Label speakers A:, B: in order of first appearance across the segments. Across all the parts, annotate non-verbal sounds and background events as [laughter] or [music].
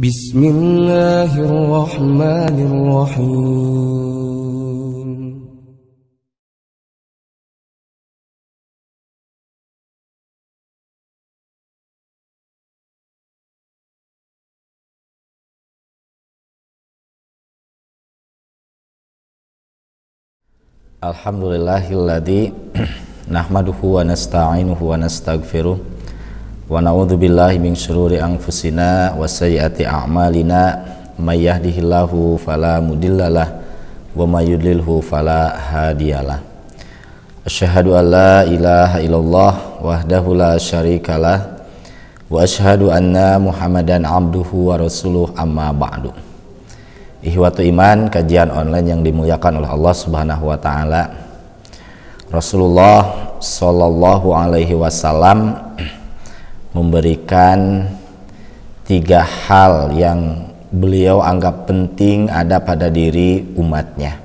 A: بسم الله الرحمن الرحيم الحمد لله الذي نحمده ونستعينه ونستغفره wa billahi min syururi anfusina wa sayyiati a'malina may yahdihillahu fala mudhillalah wa may yudlilhu fala hadiyalah asyhadu an la ilaha illallah wahdahu la syarikalah wa asyhadu anna muhammadan abduhu wa rasuluh amma ba'du Ihwatu Iman kajian online yang dimuliakan oleh Allah Subhanahu wa taala. Rasulullah sallallahu alaihi wasallam memberikan tiga hal yang beliau anggap penting ada pada diri umatnya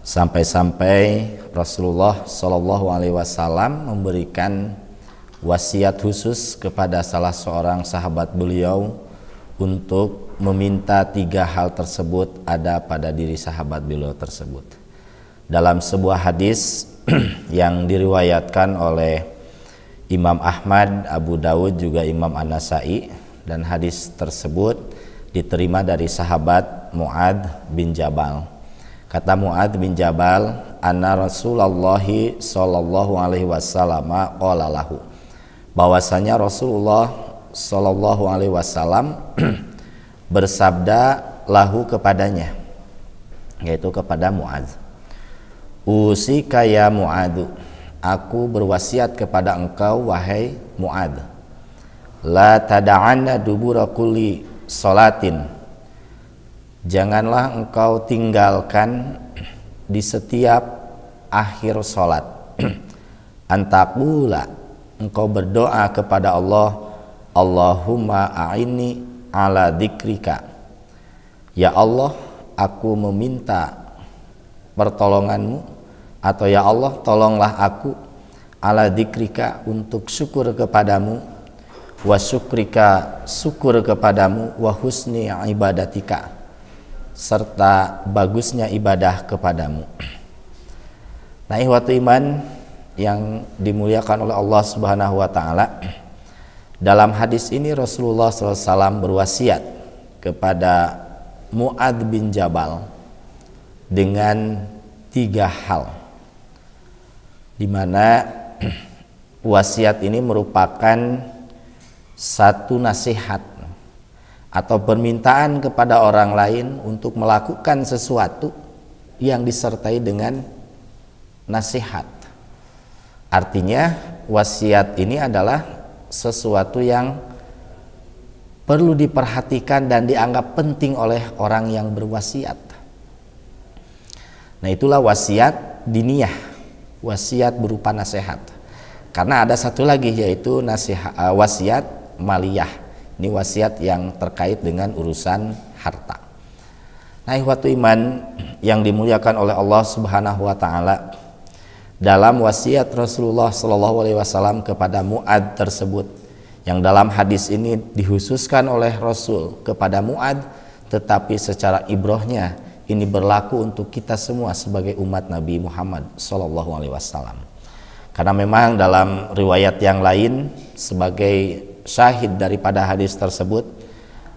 A: sampai-sampai Rasulullah Shallallahu Alaihi Wasallam memberikan wasiat khusus kepada salah seorang sahabat beliau untuk meminta tiga hal tersebut ada pada diri sahabat beliau tersebut. Dalam sebuah hadis [clears throat] yang diriwayatkan oleh Imam Ahmad, Abu Dawud juga Imam An-Nasai dan hadis tersebut diterima dari sahabat Muad bin Jabal. Kata Muad bin Jabal, "Anna Rasulullah sallallahu alaihi wasallam qala lahu." Bahwasanya Rasulullah sallallahu alaihi wasallam [clears throat] bersabda lahu kepadanya yaitu kepada Muadz "Usika ya Muadu." Aku berwasiat kepada engkau wahai Muad. La tada'anna dubura kulli salatin. Janganlah engkau tinggalkan di setiap akhir salat. [clears throat] Antakula engkau berdoa kepada Allah, Allahumma aini ala dikrika. Ya Allah, aku meminta pertolonganmu atau ya Allah tolonglah aku ala dikrika untuk syukur kepadamu wa syukrika syukur kepadamu wa husni ibadatika serta bagusnya ibadah kepadamu nah ihwatu iman yang dimuliakan oleh Allah Subhanahu wa taala dalam hadis ini Rasulullah SAW berwasiat kepada Mu'ad bin Jabal dengan tiga hal di mana [clears throat] wasiat ini merupakan satu nasihat atau permintaan kepada orang lain untuk melakukan sesuatu yang disertai dengan nasihat. Artinya, wasiat ini adalah sesuatu yang perlu diperhatikan dan dianggap penting oleh orang yang berwasiat. Nah, itulah wasiat diniyah wasiat berupa nasihat. Karena ada satu lagi yaitu nasihat uh, eh, wasiat maliyah. Ini wasiat yang terkait dengan urusan harta. Nah, ikhwatu iman yang dimuliakan oleh Allah Subhanahu wa taala dalam wasiat Rasulullah Shallallahu alaihi wasallam kepada Muad tersebut yang dalam hadis ini dihususkan oleh Rasul kepada Muad tetapi secara ibrohnya ini berlaku untuk kita semua sebagai umat Nabi Muhammad Sallallahu Alaihi Wasallam. Karena memang dalam riwayat yang lain sebagai syahid daripada hadis tersebut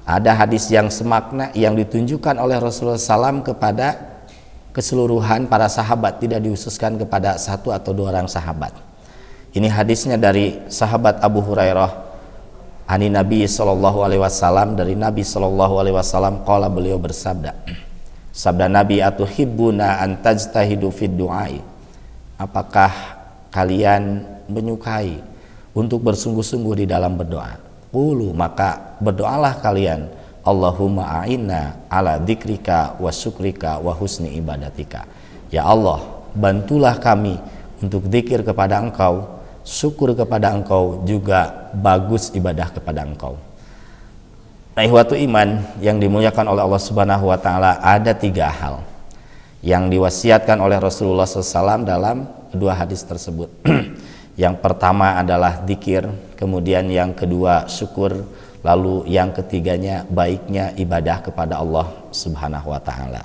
A: ada hadis yang semakna yang ditunjukkan oleh Rasulullah SAW kepada keseluruhan para sahabat tidak dihususkan kepada satu atau dua orang sahabat. Ini hadisnya dari sahabat Abu Hurairah Ani Nabi Shallallahu Alaihi Wasallam dari Nabi Shallallahu Alaihi Wasallam kala beliau bersabda Sabda Nabi atuhibbuna an fid du'ai. Apakah kalian menyukai untuk bersungguh-sungguh di dalam berdoa? Qulu maka berdoalah kalian Allahumma aina ala dikrika wa syukrika wa husni ibadatika. Ya Allah, bantulah kami untuk dikir kepada Engkau, syukur kepada Engkau juga bagus ibadah kepada Engkau. Nah, ihwatu iman yang dimuliakan oleh Allah Subhanahu wa taala ada tiga hal yang diwasiatkan oleh Rasulullah SAW dalam dua hadis tersebut. [clears throat] yang pertama adalah dikir, kemudian yang kedua syukur, lalu yang ketiganya baiknya ibadah kepada Allah Subhanahu wa taala.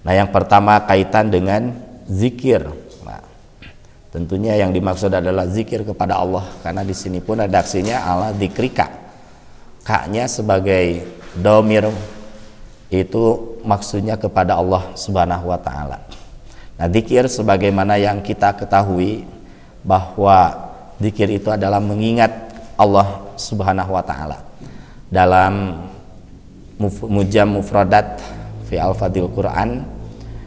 A: Nah, yang pertama kaitan dengan zikir. Nah, tentunya yang dimaksud adalah zikir kepada Allah karena di sini pun redaksinya ala dikrika kaknya sebagai domir itu maksudnya kepada Allah Subhanahu wa taala. Nah, dikir sebagaimana yang kita ketahui bahwa dikir itu adalah mengingat Allah Subhanahu wa taala. Dalam mujam mufradat fi al-fadil Quran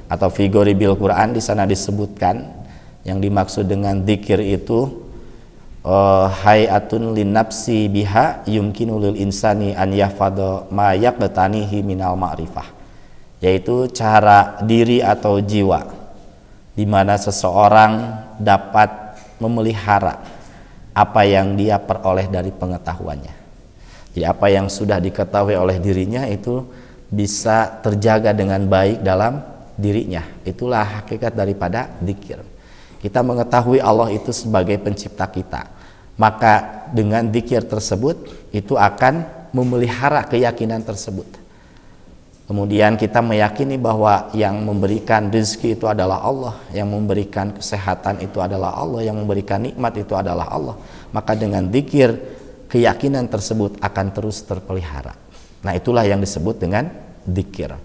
A: atau fi goribil Quran di sana disebutkan yang dimaksud dengan dikir itu Eh, hayatun linapsi biha yumkinu lil insani an yahfadha ma yaqtanihi minal ma'rifah yaitu cara diri atau jiwa di mana seseorang dapat memelihara apa yang dia peroleh dari pengetahuannya. Jadi apa yang sudah diketahui oleh dirinya itu bisa terjaga dengan baik dalam dirinya. Itulah hakikat daripada dikir Kita mengetahui Allah itu sebagai pencipta kita maka dengan dikir tersebut itu akan memelihara keyakinan tersebut. Kemudian kita meyakini bahwa yang memberikan rezeki itu adalah Allah, yang memberikan kesehatan itu adalah Allah, yang memberikan nikmat itu adalah Allah. Maka dengan dikir keyakinan tersebut akan terus terpelihara. Nah itulah yang disebut dengan dikir.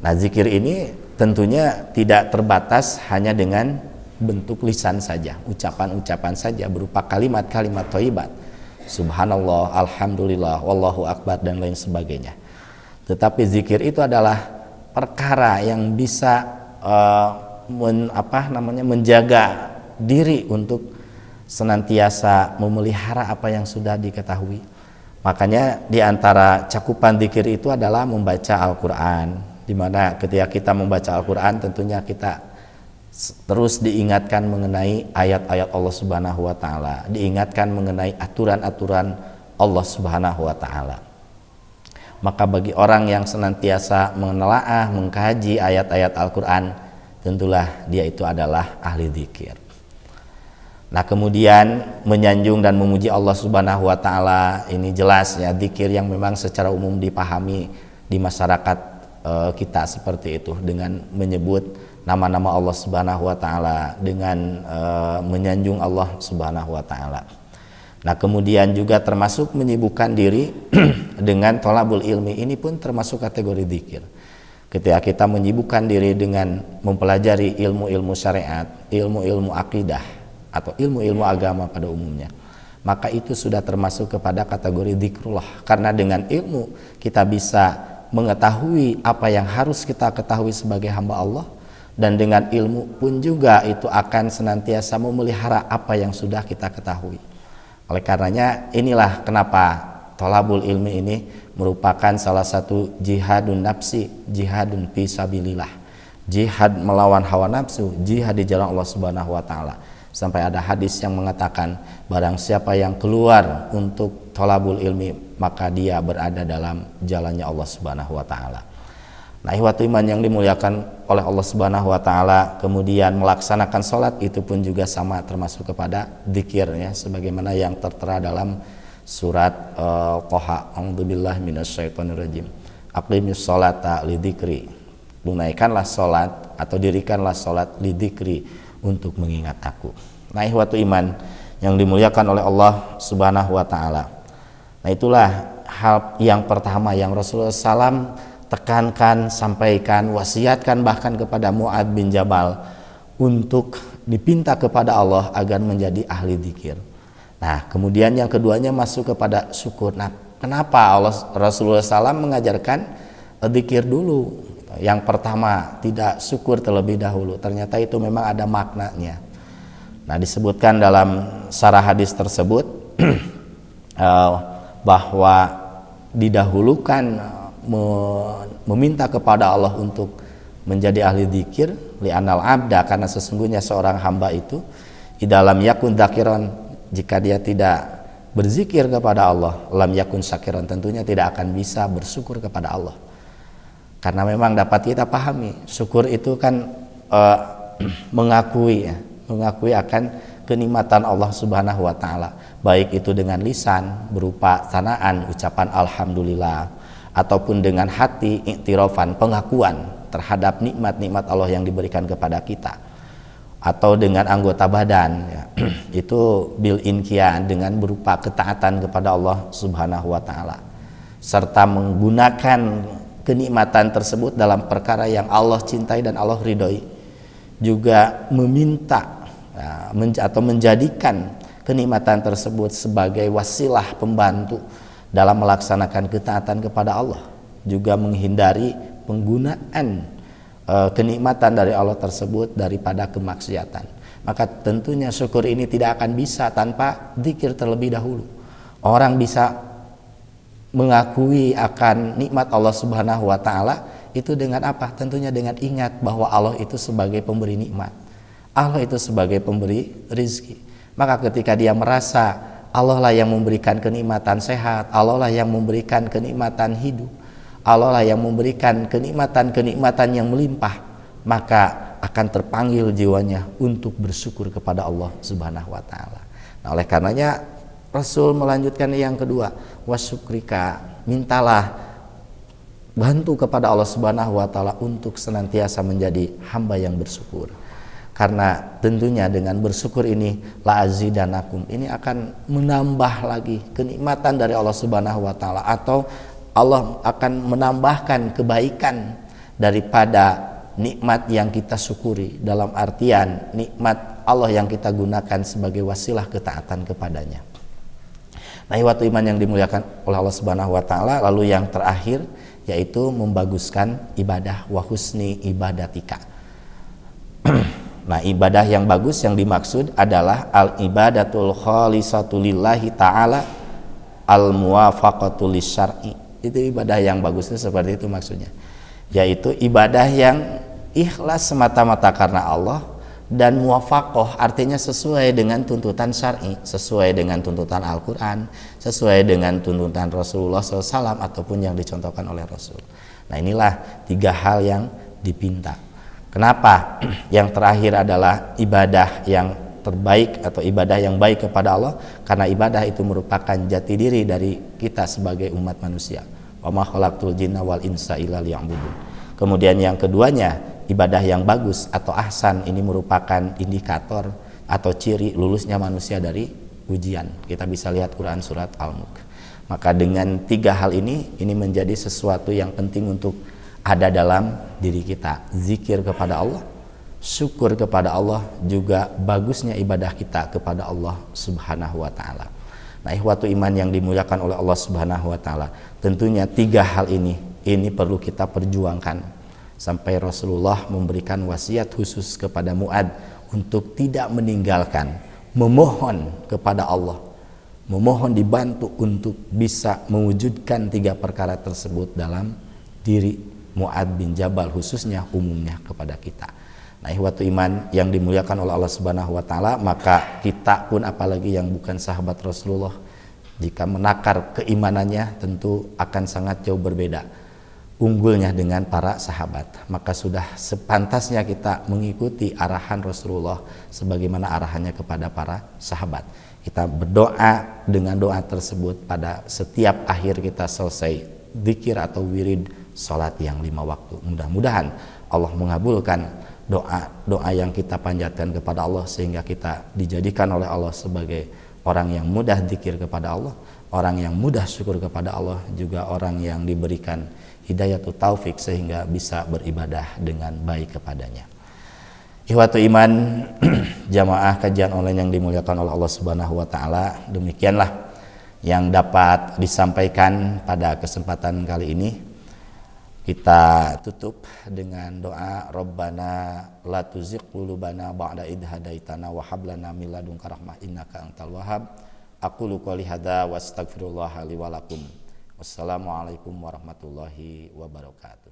A: Nah zikir ini tentunya tidak terbatas hanya dengan bentuk lisan saja, ucapan-ucapan saja berupa kalimat-kalimat toibat. Subhanallah, Alhamdulillah, Wallahu Akbar, dan lain sebagainya. Tetapi zikir itu adalah perkara yang bisa uh, men, apa namanya menjaga diri untuk senantiasa memelihara apa yang sudah diketahui. Makanya di antara cakupan zikir itu adalah membaca Al-Qur'an. Dimana ketika kita membaca Al-Qur'an tentunya kita terus diingatkan mengenai ayat-ayat Allah Subhanahu wa taala, diingatkan mengenai aturan-aturan Allah Subhanahu wa taala. Maka bagi orang yang senantiasa menelaah, mengkaji ayat-ayat Al-Qur'an, tentulah dia itu adalah ahli zikir. Nah, kemudian menyanjung dan memuji Allah Subhanahu wa taala ini jelas ya zikir yang memang secara umum dipahami di masyarakat eh, kita seperti itu dengan menyebut nama-nama Allah Subhanahu wa taala dengan e, menyanjung Allah Subhanahu wa taala. Nah, kemudian juga termasuk menyibukkan diri [clears throat] dengan tolabul ilmi ini pun termasuk kategori zikir. Ketika kita menyibukkan diri dengan mempelajari ilmu-ilmu syariat, ilmu-ilmu akidah atau ilmu-ilmu agama pada umumnya, maka itu sudah termasuk kepada kategori zikrullah karena dengan ilmu kita bisa mengetahui apa yang harus kita ketahui sebagai hamba Allah dan dengan ilmu pun juga itu akan senantiasa memelihara apa yang sudah kita ketahui. Oleh karenanya inilah kenapa tolabul ilmi ini merupakan salah satu jihadun nafsi, jihadun fisabilillah. Jihad melawan hawa nafsu, jihad di jalan Allah Subhanahu wa taala. Sampai ada hadis yang mengatakan barang siapa yang keluar untuk tolabul ilmi maka dia berada dalam jalannya Allah Subhanahu wa taala. Nah, ihwatu iman yang dimuliakan oleh Allah Subhanahu wa taala, kemudian melaksanakan salat itu pun juga sama termasuk kepada zikir ya, sebagaimana yang tertera dalam surat uh, eh, Qaha. A'udzubillahi minasyaitonirrajim. Aqimish sholata lidzikri. Tunaikanlah salat atau dirikanlah salat lidzikri untuk mengingat aku. Nah, ihwatu iman yang dimuliakan oleh Allah Subhanahu wa taala. Nah, itulah hal yang pertama yang Rasulullah sallallahu tekankan, sampaikan, wasiatkan bahkan kepada Mu'ad bin Jabal untuk dipinta kepada Allah agar menjadi ahli dikir. Nah, kemudian yang keduanya masuk kepada syukur. Nah, kenapa Allah Rasulullah SAW mengajarkan dikir dulu? Yang pertama, tidak syukur terlebih dahulu. Ternyata itu memang ada maknanya. Nah, disebutkan dalam sarah hadis tersebut [clears throat] eh, bahwa didahulukan meminta kepada Allah untuk menjadi ahli dzikir li'anal abda karena sesungguhnya seorang hamba itu di dalam yakun dzakiran jika dia tidak berzikir kepada Allah lam yakun syakiran tentunya tidak akan bisa bersyukur kepada Allah karena memang dapat kita pahami syukur itu kan uh, [clears throat] mengakui ya mengakui akan kenikmatan Allah Subhanahu wa taala baik itu dengan lisan berupa sanaan ucapan alhamdulillah ataupun dengan hati iktirafan pengakuan terhadap nikmat-nikmat Allah yang diberikan kepada kita atau dengan anggota badan ya. [clears throat] itu bil inkian dengan berupa ketaatan kepada Allah Subhanahu wa taala serta menggunakan kenikmatan tersebut dalam perkara yang Allah cintai dan Allah ridhoi juga meminta ya, men atau menjadikan kenikmatan tersebut sebagai wasilah pembantu dalam melaksanakan ketaatan kepada Allah juga menghindari penggunaan e, kenikmatan dari Allah tersebut daripada kemaksiatan maka tentunya syukur ini tidak akan bisa tanpa zikir terlebih dahulu orang bisa mengakui akan nikmat Allah Subhanahu wa taala itu dengan apa? Tentunya dengan ingat bahwa Allah itu sebagai pemberi nikmat. Allah itu sebagai pemberi rizki. Maka ketika dia merasa Allah lah yang memberikan kenikmatan sehat, Allah lah yang memberikan kenikmatan hidup, Allah lah yang memberikan kenikmatan-kenikmatan yang melimpah, maka akan terpanggil jiwanya untuk bersyukur kepada Allah Subhanahu wa taala. Nah, oleh karenanya Rasul melanjutkan yang kedua, wasyukrika, mintalah bantu kepada Allah Subhanahu wa taala untuk senantiasa menjadi hamba yang bersyukur karena tentunya dengan bersyukur ini la akum ini akan menambah lagi kenikmatan dari Allah Subhanahu wa taala atau Allah akan menambahkan kebaikan daripada nikmat yang kita syukuri dalam artian nikmat Allah yang kita gunakan sebagai wasilah ketaatan kepadanya. Nah, waktu iman yang dimuliakan oleh Allah Subhanahu wa taala lalu yang terakhir yaitu membaguskan ibadah wa husni ibadatika Nah, ibadah yang bagus yang dimaksud adalah al ibadatul khalisatu lillahi taala al muwafaqatul syar'i. Itu ibadah yang bagusnya seperti itu maksudnya. Yaitu ibadah yang ikhlas semata-mata karena Allah dan muwafaqah artinya sesuai dengan tuntutan syar'i, sesuai dengan tuntutan Al-Quran, sesuai dengan tuntutan Rasulullah SAW ataupun yang dicontohkan oleh Rasul. Nah inilah tiga hal yang dipinta. Kenapa? [clears throat] yang terakhir adalah ibadah yang terbaik atau ibadah yang baik kepada Allah karena ibadah itu merupakan jati diri dari kita sebagai umat manusia. Wa ma khalaqtul jinna wal insa illa Kemudian yang keduanya, ibadah yang bagus atau ahsan ini merupakan indikator atau ciri lulusnya manusia dari ujian. Kita bisa lihat Quran surat Al-Mulk. Maka dengan tiga hal ini, ini menjadi sesuatu yang penting untuk ada dalam diri kita. Zikir kepada Allah, syukur kepada Allah juga bagusnya ibadah kita kepada Allah Subhanahu wa taala. Nah, ihwatu iman yang dimuliakan oleh Allah Subhanahu wa taala. Tentunya tiga hal ini ini perlu kita perjuangkan. Sampai Rasulullah memberikan wasiat khusus kepada Muad untuk tidak meninggalkan memohon kepada Allah memohon dibantu untuk bisa mewujudkan tiga perkara tersebut dalam diri Mu'ad bin Jabal khususnya umumnya kepada kita. Nah, ihwatu iman yang dimuliakan oleh Allah Subhanahu wa taala, maka kita pun apalagi yang bukan sahabat Rasulullah jika menakar keimanannya tentu akan sangat jauh berbeda unggulnya dengan para sahabat. Maka sudah sepantasnya kita mengikuti arahan Rasulullah sebagaimana arahannya kepada para sahabat. Kita berdoa dengan doa tersebut pada setiap akhir kita selesai dikir atau wirid Sholat yang lima waktu. Mudah-mudahan Allah mengabulkan doa-doa yang kita panjatkan kepada Allah sehingga kita dijadikan oleh Allah sebagai orang yang mudah dikir kepada Allah, orang yang mudah syukur kepada Allah, juga orang yang diberikan hidayah atau taufik sehingga bisa beribadah dengan baik kepadanya. Ihwatu iman [clears throat] jamaah kajian online yang dimuliakan oleh Allah Subhanahu wa taala. Demikianlah yang dapat disampaikan pada kesempatan kali ini. Kita tutup dengan doa Rabbana la tuzigh qulubana ba'da id hadaitana wa hab lana min ladunka rahmah innaka antal wahhab. Aqulu qouli hadza wa astaghfirullah li wa lakum. Wassalamualaikum warahmatullahi wabarakatuh.